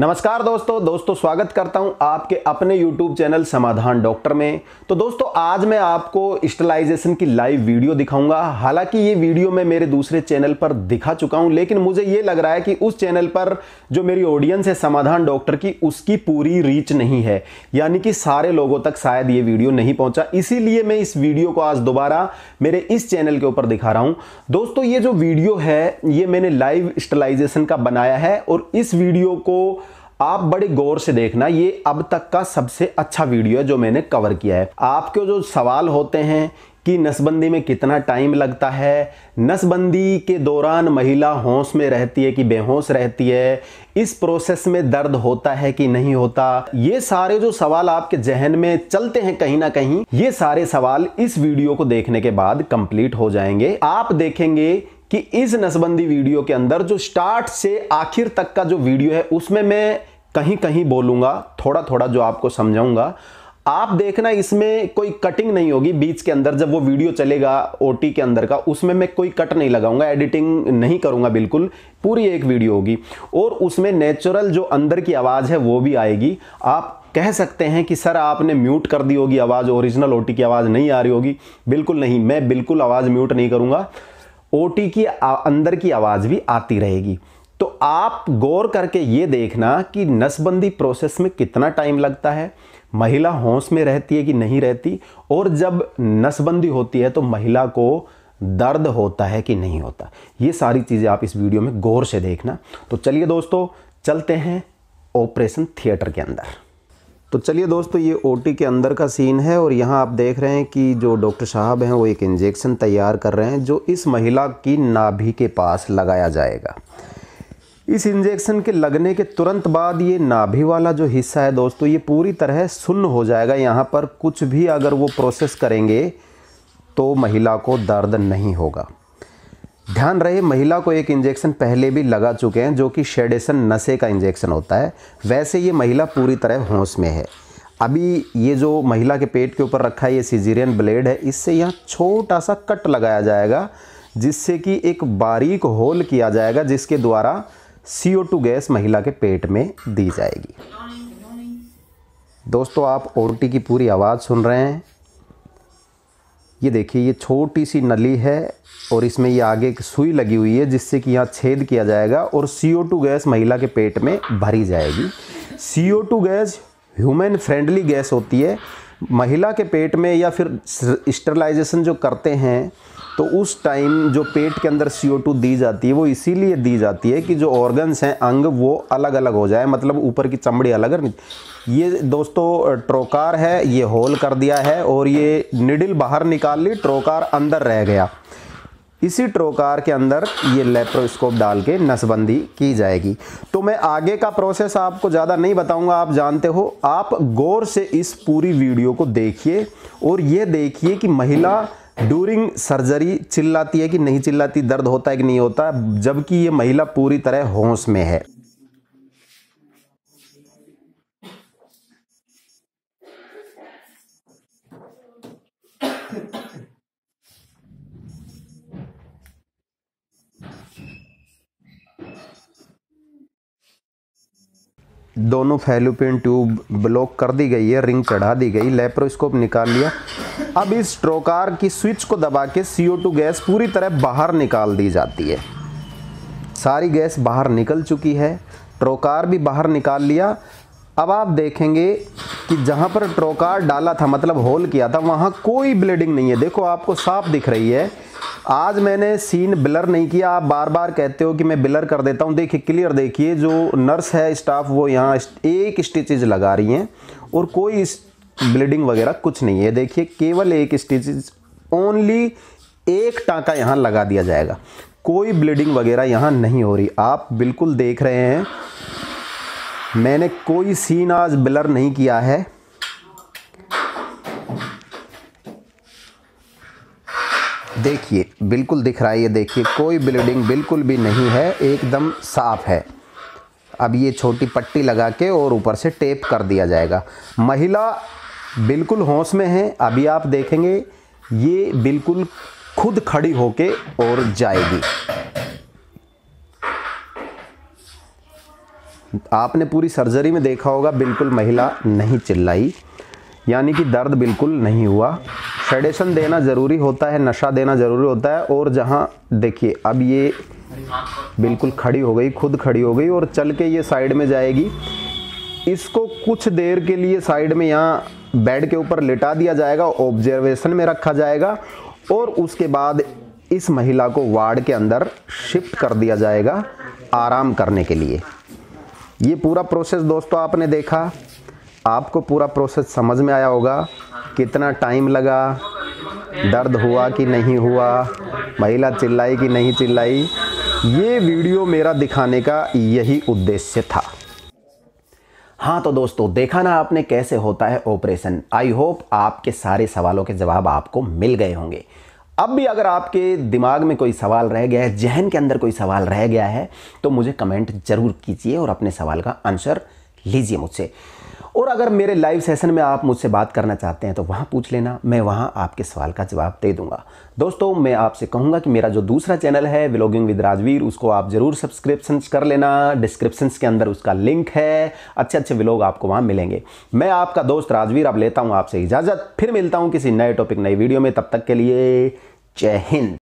नमस्कार दोस्तों दोस्तों स्वागत करता हूं आपके अपने YouTube चैनल समाधान डॉक्टर में तो दोस्तों आज मैं आपको स्टलाइजेशन की लाइव वीडियो दिखाऊंगा हालांकि ये वीडियो मैं मेरे दूसरे चैनल पर दिखा चुका हूं लेकिन मुझे ये लग रहा है कि उस चैनल पर जो मेरी ऑडियंस है समाधान डॉक्टर की उसकी पूरी रीच नहीं है यानी कि सारे लोगों तक शायद ये वीडियो नहीं पहुँचा इसीलिए मैं इस वीडियो को आज दोबारा मेरे इस चैनल के ऊपर दिखा रहा हूँ दोस्तों ये जो वीडियो है ये मैंने लाइव स्टलाइजेशन का बनाया है और इस वीडियो को आप बड़े गौर से देखना ये अब तक का सबसे अच्छा वीडियो है जो मैंने कवर किया है आपके जो सवाल होते हैं कि नसबंदी में कितना टाइम लगता है नसबंदी के दौरान महिला होश में रहती है कि बेहोश रहती है इस प्रोसेस में दर्द होता है कि नहीं होता ये सारे जो सवाल आपके जहन में चलते हैं कहीं ना कहीं ये सारे सवाल इस वीडियो को देखने के बाद कंप्लीट हो जाएंगे आप देखेंगे कि इस नसबंदी वीडियो के अंदर जो स्टार्ट से आखिर तक का जो वीडियो है उसमें मैं कहीं कहीं बोलूँगा थोड़ा थोड़ा जो आपको समझाऊंगा आप देखना इसमें कोई कटिंग नहीं होगी बीच के अंदर जब वो वीडियो चलेगा ओ के अंदर का उसमें मैं कोई कट नहीं लगाऊंगा एडिटिंग नहीं करूंगा बिल्कुल पूरी एक वीडियो होगी और उसमें नेचुरल जो अंदर की आवाज़ है वो भी आएगी आप कह सकते हैं कि सर आपने म्यूट कर दी होगी आवाज़ ओरिजिनल ओ की आवाज़ नहीं आ रही होगी बिल्कुल नहीं मैं बिल्कुल आवाज़ म्यूट नहीं करूँगा ओ की अंदर की आवाज़ भी आती रहेगी तो आप गौर करके ये देखना कि नसबंदी प्रोसेस में कितना टाइम लगता है महिला होश में रहती है कि नहीं रहती और जब नसबंदी होती है तो महिला को दर्द होता है कि नहीं होता ये सारी चीज़ें आप इस वीडियो में गौर से देखना तो चलिए दोस्तों चलते हैं ऑपरेशन थिएटर के अंदर तो चलिए दोस्तों ये ओटी के अंदर का सीन है और यहाँ आप देख रहे हैं कि जो डॉक्टर साहब हैं वो एक इंजेक्शन तैयार कर रहे हैं जो इस महिला की नाभि के पास लगाया जाएगा इस इंजेक्शन के लगने के तुरंत बाद ये नाभि वाला जो हिस्सा है दोस्तों ये पूरी तरह सुन्न हो जाएगा यहाँ पर कुछ भी अगर वो प्रोसेस करेंगे तो महिला को दर्द नहीं होगा ध्यान रहे महिला को एक इंजेक्शन पहले भी लगा चुके हैं जो कि शेडेशन नशे का इंजेक्शन होता है वैसे ये महिला पूरी तरह होश में है अभी ये जो महिला के पेट के ऊपर रखा है ये सीजीरियन ब्लेड है इससे यहाँ छोटा सा कट लगाया जाएगा जिससे कि एक बारीक होल किया जाएगा जिसके द्वारा CO2 गैस महिला के पेट में दी जाएगी दोस्तों आप ओरटी की पूरी आवाज़ सुन रहे हैं ये देखिए ये छोटी सी नली है और इसमें ये आगे एक सुई लगी हुई है जिससे कि यहाँ छेद किया जाएगा और CO2 गैस महिला के पेट में भरी जाएगी CO2 gas human friendly gas होती है महिला के पेट में या फिर स्टरलाइजेशन जो करते हैं तो उस टाइम जो पेट के अंदर सी दी जाती है वो इसीलिए दी जाती है कि जो ऑर्गन्स हैं अंग वो अलग अलग हो जाए मतलब ऊपर की चमड़ी अलग ये दोस्तों ट्रोकार है ये होल कर दिया है और ये निडिल बाहर निकाल ली ट्रोकार अंदर रह गया इसी ट्रोकार के अंदर ये लेप्रोस्कोप डाल के नसबंदी की जाएगी तो मैं आगे का प्रोसेस आपको ज़्यादा नहीं बताऊंगा आप जानते हो आप गौर से इस पूरी वीडियो को देखिए और ये देखिए कि महिला ड्यूरिंग सर्जरी चिल्लाती है कि नहीं चिल्लाती दर्द होता है कि नहीं होता जबकि ये महिला पूरी तरह होश में है दोनों फैलोपियन ट्यूब ब्लॉक कर दी गई है रिंग चढ़ा दी गई लेप्रोस्कोप निकाल लिया अब इस ट्रोकार की स्विच को दबा के सी गैस पूरी तरह बाहर निकाल दी जाती है सारी गैस बाहर निकल चुकी है ट्रोकार भी बाहर निकाल लिया अब आप देखेंगे कि जहाँ पर ट्रोकार डाला था मतलब होल किया था वहाँ कोई ब्लीडिंग नहीं है देखो आपको साफ दिख रही है आज मैंने सीन बिलर नहीं किया आप बार बार कहते हो कि मैं बिलर कर देता हूँ देखिए क्लियर देखिए जो नर्स है स्टाफ वो यहाँ एक स्टिचेज लगा रही हैं और कोई ब्लीडिंग वगैरह कुछ नहीं है देखिए केवल एक स्टिचेज ओनली एक टाँका यहाँ लगा दिया जाएगा कोई ब्लीडिंग वगैरह यहाँ नहीं हो रही आप बिल्कुल देख रहे हैं मैंने कोई सीन आज ब्लर नहीं किया है देखिए बिल्कुल दिख रहा है ये देखिए कोई ब्लीडिंग बिल्कुल भी नहीं है एकदम साफ है अब ये छोटी पट्टी लगा के और ऊपर से टेप कर दिया जाएगा महिला बिल्कुल होश में है अभी आप देखेंगे ये बिल्कुल खुद खड़ी होके और जाएगी आपने पूरी सर्जरी में देखा होगा बिल्कुल महिला नहीं चिल्लाई यानी कि दर्द बिल्कुल नहीं हुआ फेडेशन देना ज़रूरी होता है नशा देना ज़रूरी होता है और जहाँ देखिए अब ये बिल्कुल खड़ी हो गई खुद खड़ी हो गई और चल के ये साइड में जाएगी इसको कुछ देर के लिए साइड में यहाँ बेड के ऊपर लिटा दिया जाएगा ऑब्जर्वेशन में रखा जाएगा और उसके बाद इस महिला को वार्ड के अंदर शिफ्ट कर दिया जाएगा आराम करने के लिए ये पूरा प्रोसेस दोस्तों आपने देखा आपको पूरा प्रोसेस समझ में आया होगा कितना टाइम लगा दर्द हुआ कि नहीं हुआ महिला चिल्लाई कि नहीं चिल्लाई ये वीडियो मेरा दिखाने का यही उद्देश्य था हाँ तो दोस्तों देखा ना आपने कैसे होता है ऑपरेशन आई होप आपके सारे सवालों के जवाब आपको मिल गए होंगे अब भी अगर आपके दिमाग में कोई सवाल रह गया है जहन के अंदर कोई सवाल रह गया है तो मुझे कमेंट ज़रूर कीजिए और अपने सवाल का आंसर लीजिए मुझसे और अगर मेरे लाइव सेशन में आप मुझसे बात करना चाहते हैं तो वहाँ पूछ लेना मैं वहाँ आपके सवाल का जवाब दे दूँगा दोस्तों मैं आपसे कहूँगा कि मेरा जो दूसरा चैनल है व्लॉगिंग विद राजवीर उसको आप ज़रूर सब्सक्रिप्शन कर लेना डिस्क्रिप्शन के अंदर उसका लिंक है अच्छे अच्छे व्लॉग आपको वहाँ मिलेंगे मैं आपका दोस्त राजवीर अब लेता हूँ आपसे इजाज़त फिर मिलता हूँ किसी नए टॉपिक नई वीडियो में तब तक के लिए जय हिंद